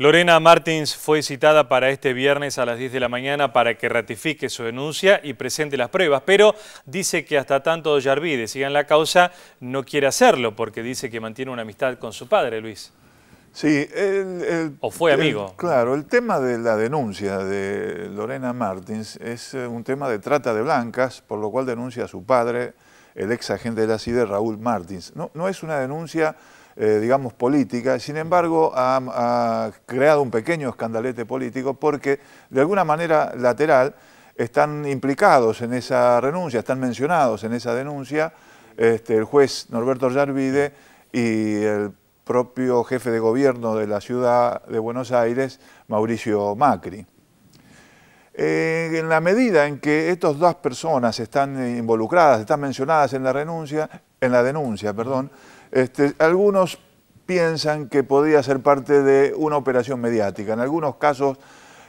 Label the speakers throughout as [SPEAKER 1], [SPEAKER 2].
[SPEAKER 1] Lorena Martins fue citada para este viernes a las 10 de la mañana para que ratifique su denuncia y presente las pruebas, pero dice que hasta tanto Yarvide siga en la causa no quiere hacerlo porque dice que mantiene una amistad con su padre, Luis. Sí. El, ¿O fue amigo? claro, el tema de la denuncia de Lorena Martins es eh, un tema de trata de blancas, por lo cual denuncia a su padre, el ex agente de la C.I.D. Raúl Martins. no es una denuncia eh, digamos, política, sin embargo ha, creado un pequeño escandalete político porque de alguna manera lateral están implicados en esa renuncia, están mencionados en esa denuncia este, el juez Norberto Yarvide y el propio jefe de gobierno de la ciudad de Buenos Aires, Mauricio Macri. Eh, en la medida en que estas dos personas están involucradas, están mencionadas en la renuncia, en la denuncia, perdón, este, algunos piensan que podía ser parte de una operación mediática, en algunos casos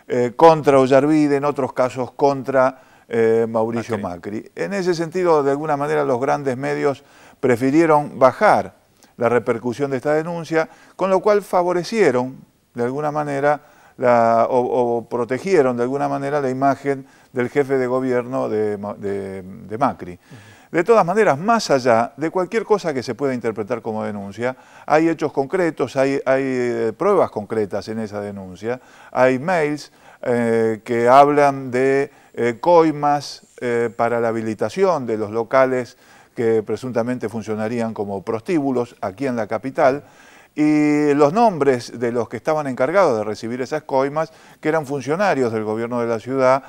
[SPEAKER 1] eh, contra Ollarvide, en otros casos contra eh, Mauricio Macri. En ese sentido, de alguna manera, los grandes medios prefirieron bajar la repercusión de esta denuncia, con lo cual favorecieron, de alguna manera, o, protegieron de alguna manera la imagen del jefe de gobierno de, Macri. De todas maneras, más allá de cualquier cosa que se pueda interpretar como denuncia, hay hechos concretos, hay, eh, pruebas concretas en esa denuncia, hay mails eh, que hablan de eh, coimas para la habilitación de los locales que presuntamente funcionarían como prostíbulos aquí en la capital, y los nombres de los que estaban encargados de recibir esas coimas, que eran funcionarios del gobierno de la ciudad,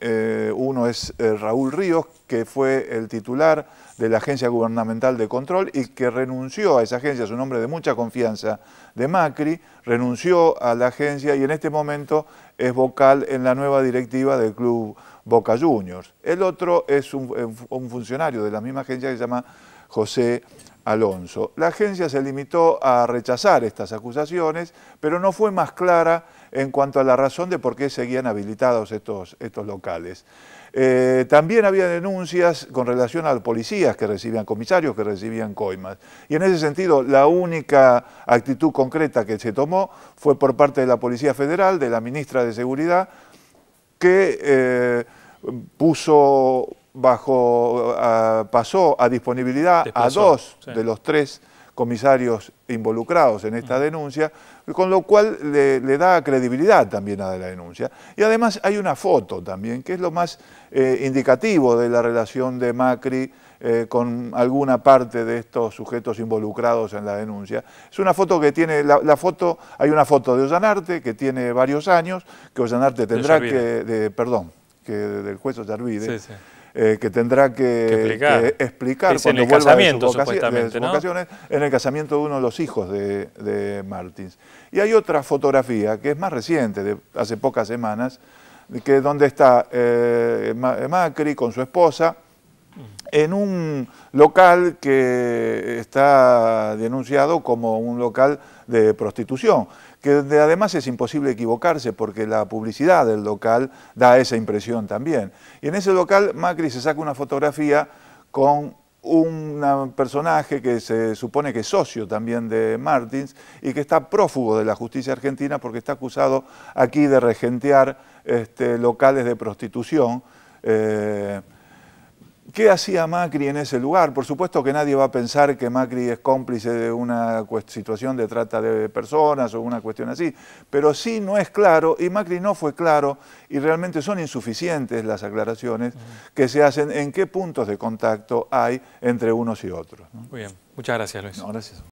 [SPEAKER 1] eh, uno es eh, Raúl Ríos, que fue el titular de la Agencia Gubernamental de Control y que renunció a esa agencia, es un hombre de mucha confianza de Macri, renunció a la agencia y en este momento es vocal en la nueva directiva del club Boca Juniors. El otro es un, un funcionario de la misma agencia que se llama José Alonso. La agencia se limitó a rechazar estas acusaciones, pero no fue más clara en cuanto a la razón de por qué seguían habilitados estos, estos locales. Eh, también había denuncias con relación a policías que recibían, comisarios que recibían coimas. Y en ese sentido, la única actitud concreta que se tomó fue por parte de la Policía Federal, de la Ministra de Seguridad, que eh, puso bajo, pasó a disponibilidad a dos de los tres comisarios involucrados en esta denuncia, con lo cual le, da credibilidad también a la denuncia. Y además hay una foto también, que es lo más eh, indicativo de la relación de Macri eh, con alguna parte de estos sujetos involucrados en la denuncia. Es una foto que tiene, la, foto, hay una foto de Ollanarte que tiene varios años, que Ollanarte tendrá que, perdón, que del juez Ollarvide, sí, eh, que tendrá que, explicar, en el casamiento, de en el casamiento de uno de los hijos de, de Martins. Y hay otra fotografía que es más reciente, de hace pocas semanas, que donde está eh, eh, Macri con su esposa en un local que está denunciado como un local de prostitución que además es imposible equivocarse porque la publicidad del local da esa impresión también. Y en ese local Macri se saca una fotografía con un personaje que se supone que es socio también de Martins y que está prófugo de la justicia argentina porque está acusado aquí de regentear este, locales de prostitución. Eh, ¿Qué hacía Macri en ese lugar? Por supuesto que nadie va a pensar que Macri es cómplice de una situación de trata de personas o una cuestión así, pero sí no es claro y Macri no fue claro y realmente son insuficientes las aclaraciones que se hacen en qué puntos de contacto hay entre unos y otros. Muy bien, muchas gracias Luis. gracias.